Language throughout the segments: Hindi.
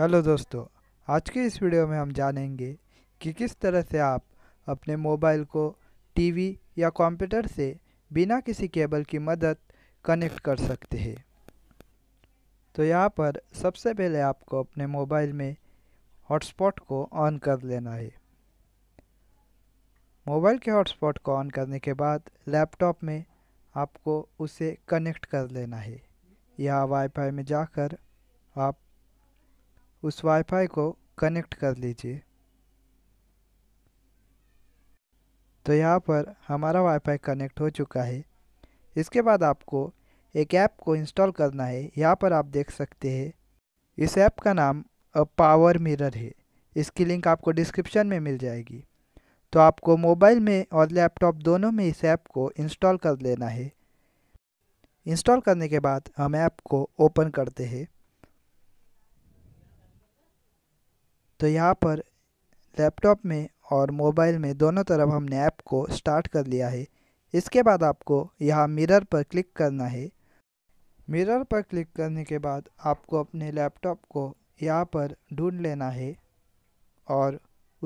हेलो दोस्तों आज के इस वीडियो में हम जानेंगे कि किस तरह से आप अपने मोबाइल को टीवी या कंप्यूटर से बिना किसी केबल की मदद कनेक्ट कर सकते हैं तो यहाँ पर सबसे पहले आपको अपने मोबाइल में हॉटस्पॉट को ऑन कर लेना है मोबाइल के हॉटस्पॉट को ऑन करने के बाद लैपटॉप में आपको उसे कनेक्ट कर लेना है या वाईफाई में जाकर आप उस वाईफाई को कनेक्ट कर लीजिए तो यहाँ पर हमारा वाईफाई कनेक्ट हो चुका है इसके बाद आपको एक ऐप को इंस्टॉल करना है यहाँ पर आप देख सकते हैं इस ऐप का नाम अ पावर मिरर है इसकी लिंक आपको डिस्क्रिप्शन में मिल जाएगी तो आपको मोबाइल में और लैपटॉप दोनों में इस ऐप को इंस्टॉल कर लेना है इंस्टॉल करने के बाद हम ऐप को ओपन करते हैं तो यहाँ पर लैपटॉप में और मोबाइल में दोनों तरफ हमने ऐप को स्टार्ट कर लिया है इसके बाद आपको यहाँ मिरर पर क्लिक करना है मिरर पर क्लिक करने के बाद आपको अपने लैपटॉप को यहाँ पर ढूंढ लेना है और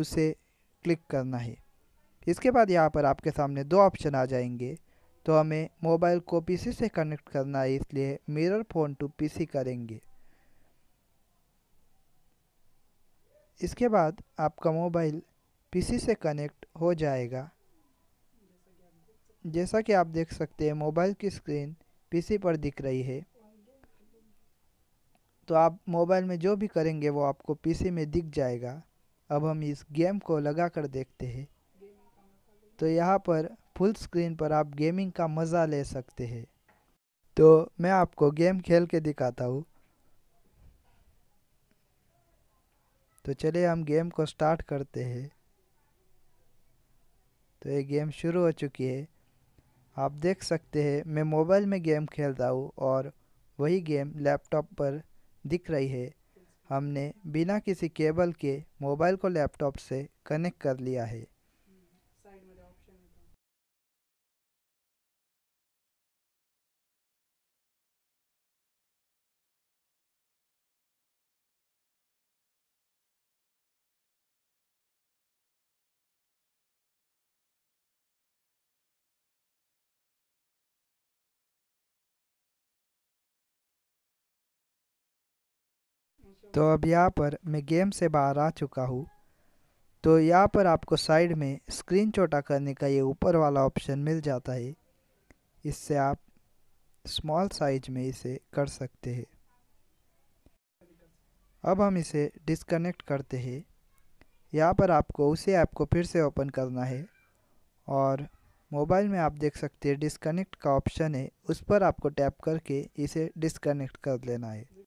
उसे क्लिक करना है इसके बाद यहाँ पर आपके सामने दो ऑप्शन आ जाएंगे तो हमें मोबाइल को पीसी से कनेक्ट करना है इसलिए मिरर फ़ोन टू पीसी करेंगे इसके बाद आपका मोबाइल पीसी से कनेक्ट हो जाएगा जैसा कि आप देख सकते हैं मोबाइल की स्क्रीन पीसी पर दिख रही है तो आप मोबाइल में जो भी करेंगे वो आपको पीसी में दिख जाएगा अब हम इस गेम को लगा कर देखते हैं तो यहाँ पर फुल स्क्रीन पर आप गेमिंग का मज़ा ले सकते हैं तो मैं आपको गेम खेल के दिखाता हूँ तो चलिए हम गेम को स्टार्ट करते हैं तो ये गेम शुरू हो चुकी है आप देख सकते हैं मैं मोबाइल में गेम खेल रहा हूँ और वही गेम लैपटॉप पर दिख रही है हमने बिना किसी केबल के मोबाइल को लैपटॉप से कनेक्ट कर लिया है तो अब यहाँ पर मैं गेम से बाहर आ चुका हूँ तो यहाँ पर आपको साइड में स्क्रीन छोटा करने का ये ऊपर वाला ऑप्शन मिल जाता है इससे आप स्मॉल साइज में इसे कर सकते हैं अब हम इसे डिसकनेक्ट करते हैं यहाँ पर आपको उसी ऐप को फिर से ओपन करना है और मोबाइल में आप देख सकते हैं डिसकनेक्ट का ऑप्शन है उस पर आपको टैप करके इसे डिसकनेक्ट कर लेना है